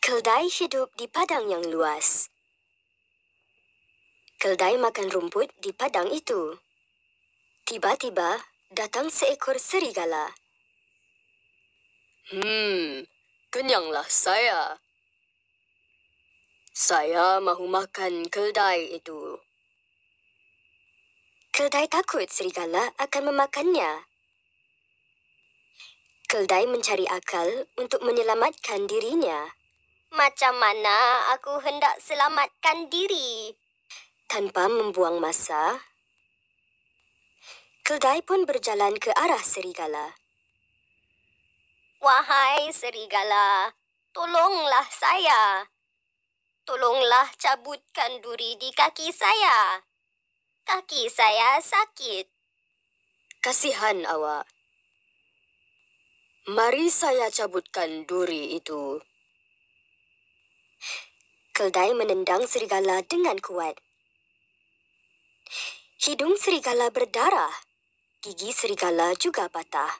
Keldai hidup di padang yang luas. Keldai makan rumput di padang itu. Tiba-tiba, datang seekor serigala. Hmm, kenyanglah saya. Saya mahu makan keldai itu. Keldai takut serigala akan memakannya. Keldai mencari akal untuk menyelamatkan dirinya. Macam mana aku hendak selamatkan diri? Tanpa membuang masa, Keldai pun berjalan ke arah serigala. Wahai serigala, tolonglah saya. Tolonglah cabutkan duri di kaki saya. Kaki saya sakit. Kasihan awak. Mari saya cabutkan duri itu. Keldai menendang serigala dengan kuat. Hidung serigala berdarah. Gigi serigala juga patah.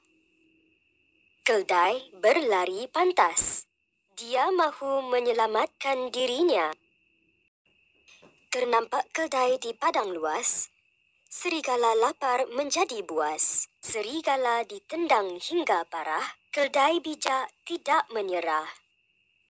Keldai berlari pantas. Dia mahu menyelamatkan dirinya. Ternampak kedai di padang luas, serigala lapar menjadi buas. Serigala ditendang hingga parah, Kedai bijak tidak menyerah.